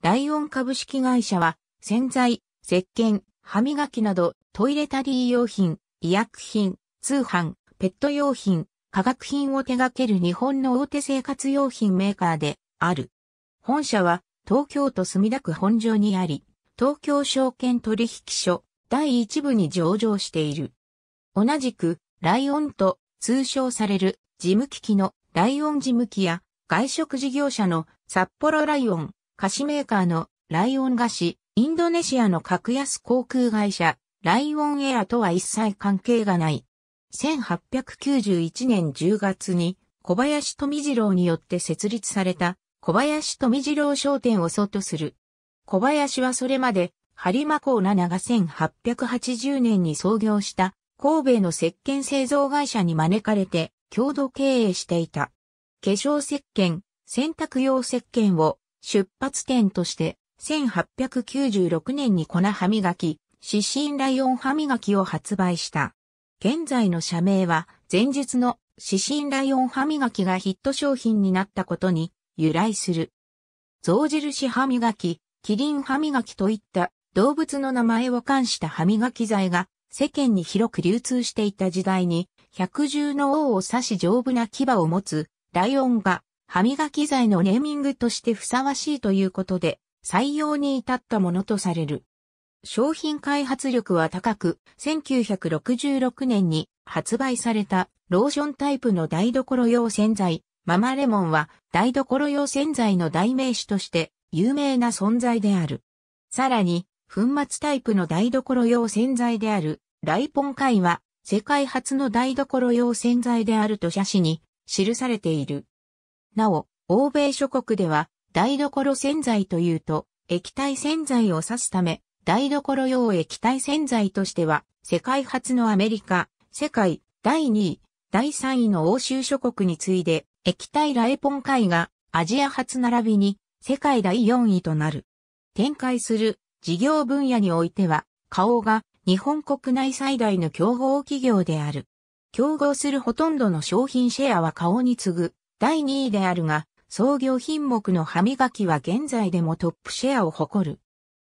ライオン株式会社は、洗剤、石鹸、歯磨きなど、トイレタリー用品、医薬品、通販、ペット用品、化学品を手掛ける日本の大手生活用品メーカーである。本社は東京都墨田区本庄にあり、東京証券取引所第一部に上場している。同じくライオンと通称される事務機器のライオン事務機や外食事業者の札幌ライオン菓子メーカーのライオン菓子、インドネシアの格安航空会社、ライオンエアとは一切関係がない。1891年10月に小林富次郎によって設立された小林富次郎商店を外する。小林はそれまで、播磨港ナが1880年に創業した神戸の石鹸製造会社に招かれて共同経営していた。化粧石鹸、洗濯用石鹸を出発点として、1896年に粉歯磨き、指神ライオン歯磨きを発売した。現在の社名は、前述の指神ライオン歯磨きがヒット商品になったことに由来する。象印歯磨き、キリン歯磨きといった動物の名前を冠した歯磨き剤が世間に広く流通していた時代に百獣の王を指し丈夫な牙を持つライオンが歯磨き剤のネーミングとしてふさわしいということで、採用に至ったものとされる。商品開発力は高く、1966年に発売されたローションタイプの台所用洗剤、ママレモンは台所用洗剤の代名詞として有名な存在である。さらに、粉末タイプの台所用洗剤であるライポンカイは世界初の台所用洗剤であると写真に記されている。なお、欧米諸国では台所洗剤というと液体洗剤を指すため、台所用液体洗剤としては世界初のアメリカ、世界第2位、第3位の欧州諸国に次いで液体ラエポン海がアジア初並びに世界第4位となる。展開する事業分野においては、花王が日本国内最大の競合企業である。競合するほとんどの商品シェアは花王に次ぐ第2位であるが、創業品目の歯磨きは現在でもトップシェアを誇る。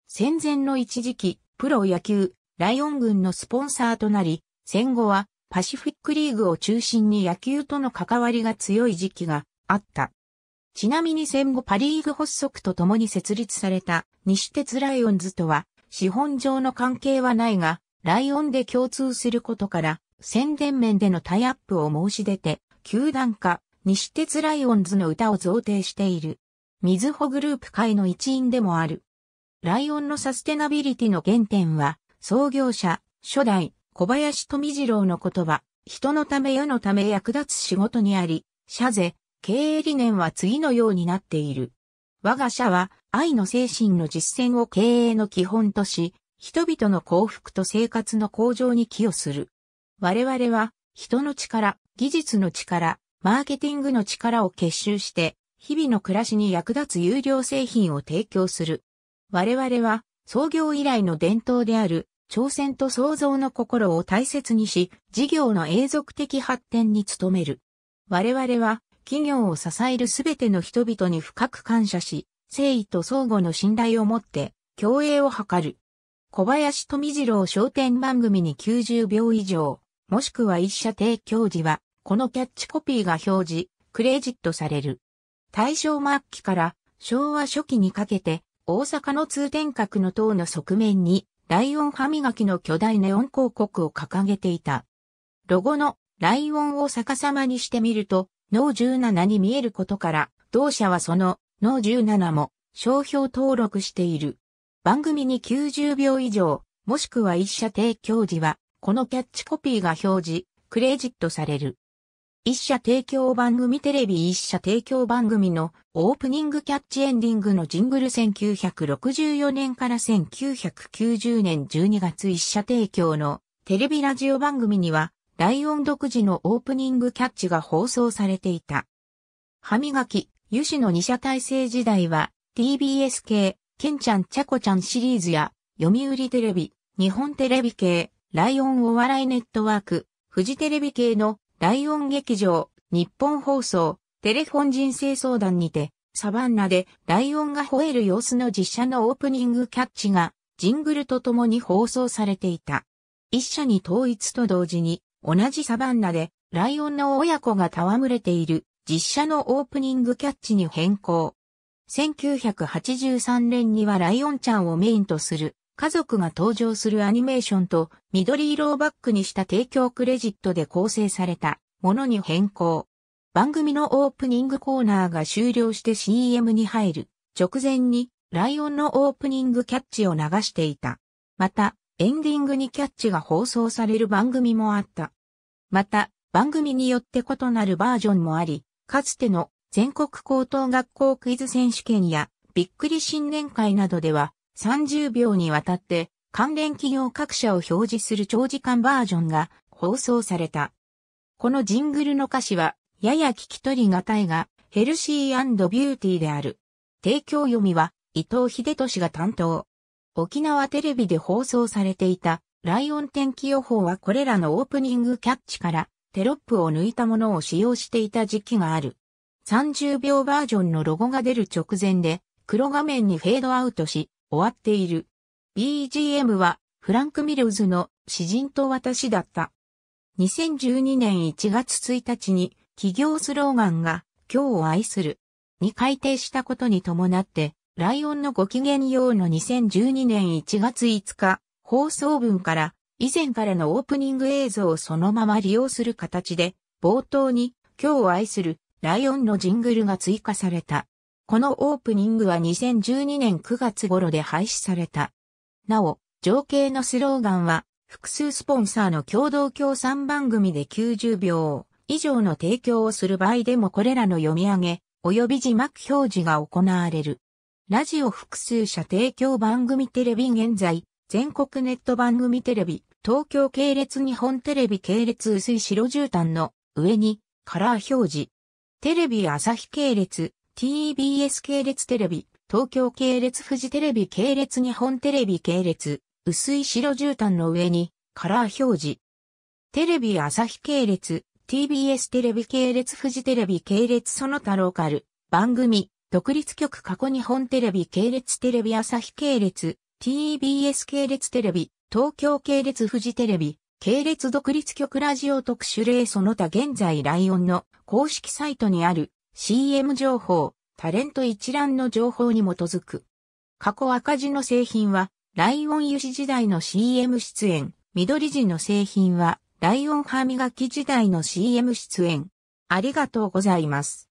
戦前の一時期、プロ野球、ライオン軍のスポンサーとなり、戦後はパシフィックリーグを中心に野球との関わりが強い時期があった。ちなみに戦後パリーグ発足とともに設立された西鉄ライオンズとは資本上の関係はないが、ライオンで共通することから宣伝面でのタイアップを申し出て、球団化、西鉄ライオンズの歌を贈呈している。みずほグループ会の一員でもある。ライオンのサステナビリティの原点は、創業者、初代、小林富次郎の言葉、人のため世のため役立つ仕事にあり、社税、経営理念は次のようになっている。我が社は愛の精神の実践を経営の基本とし、人々の幸福と生活の向上に寄与する。我々は人の力、技術の力、マーケティングの力を結集して、日々の暮らしに役立つ有料製品を提供する。我々は、創業以来の伝統である、挑戦と創造の心を大切にし、事業の永続的発展に努める。我々は、企業を支えるすべての人々に深く感謝し、誠意と相互の信頼を持って、共栄を図る。小林富次郎商店番組に90秒以上、もしくは一社提供時は、このキャッチコピーが表示、クレジットされる。大正末期から昭和初期にかけて、大阪の通天閣の塔の側面に、ライオン歯磨きの巨大ネオン広告を掲げていた。ロゴのライオンを逆さまにしてみると、脳17に見えることから、同社はその脳17も商標登録している。番組に90秒以上、もしくは一社提供時は、このキャッチコピーが表示、クレジットされる。一社提供番組テレビ一社提供番組のオープニングキャッチエンディングのジングル1964年から1990年12月一社提供のテレビラジオ番組にはライオン独自のオープニングキャッチが放送されていた。歯磨き、油脂の二社体制時代は TBS 系、ケンちゃんちゃこちゃんシリーズや読売テレビ、日本テレビ系、ライオンお笑いネットワーク、フジテレビ系のライオン劇場、日本放送、テレフォン人生相談にて、サバンナでライオンが吠える様子の実写のオープニングキャッチが、ジングルと共に放送されていた。一社に統一と同時に、同じサバンナで、ライオンの親子が戯れている、実写のオープニングキャッチに変更。1983年にはライオンちゃんをメインとする家族が登場するアニメーションと緑色をバックにした提供クレジットで構成されたものに変更。番組のオープニングコーナーが終了して CM に入る直前にライオンのオープニングキャッチを流していた。また、エンディングにキャッチが放送される番組もあった。また、番組によって異なるバージョンもあり、かつての全国高等学校クイズ選手権やびっくり新年会などでは30秒にわたって関連企業各社を表示する長時間バージョンが放送された。このジングルの歌詞はやや聞き取りがたいがヘルシービューティーである。提供読みは伊藤秀俊が担当。沖縄テレビで放送されていたライオン天気予報はこれらのオープニングキャッチからテロップを抜いたものを使用していた時期がある。30秒バージョンのロゴが出る直前で黒画面にフェードアウトし、終わっている。BGM はフランク・ミルズの詩人と私だった。2012年1月1日に企業スローガンが今日を愛するに改定したことに伴って、ライオンのご機嫌用の2012年1月5日放送分から以前からのオープニング映像をそのまま利用する形で冒頭に今日を愛するライオンのジングルが追加された。このオープニングは2012年9月頃で廃止された。なお、情景のスローガンは、複数スポンサーの共同協賛番組で90秒以上の提供をする場合でもこれらの読み上げ、及び字幕表示が行われる。ラジオ複数社提供番組テレビ現在、全国ネット番組テレビ、東京系列日本テレビ系列薄い白絨毯の上にカラー表示。テレビ朝日系列、TBS 系列テレビ、東京系列フジテレビ系列日本テレビ系列、薄い白絨毯の上にカラー表示。テレビ朝日系列、TBS テレビ系列フジテレビ系列その他ローカル、番組、独立局過去日本テレビ系列テレビ朝日系列、TBS 系列テレビ、東京系列フジテレビ、系列独立局ラジオ特殊例その他現在ライオンの公式サイトにある CM 情報、タレント一覧の情報に基づく。過去赤字の製品は、ライオン油脂時代の CM 出演、緑地の製品は、ライオン歯磨き時代の CM 出演。ありがとうございます。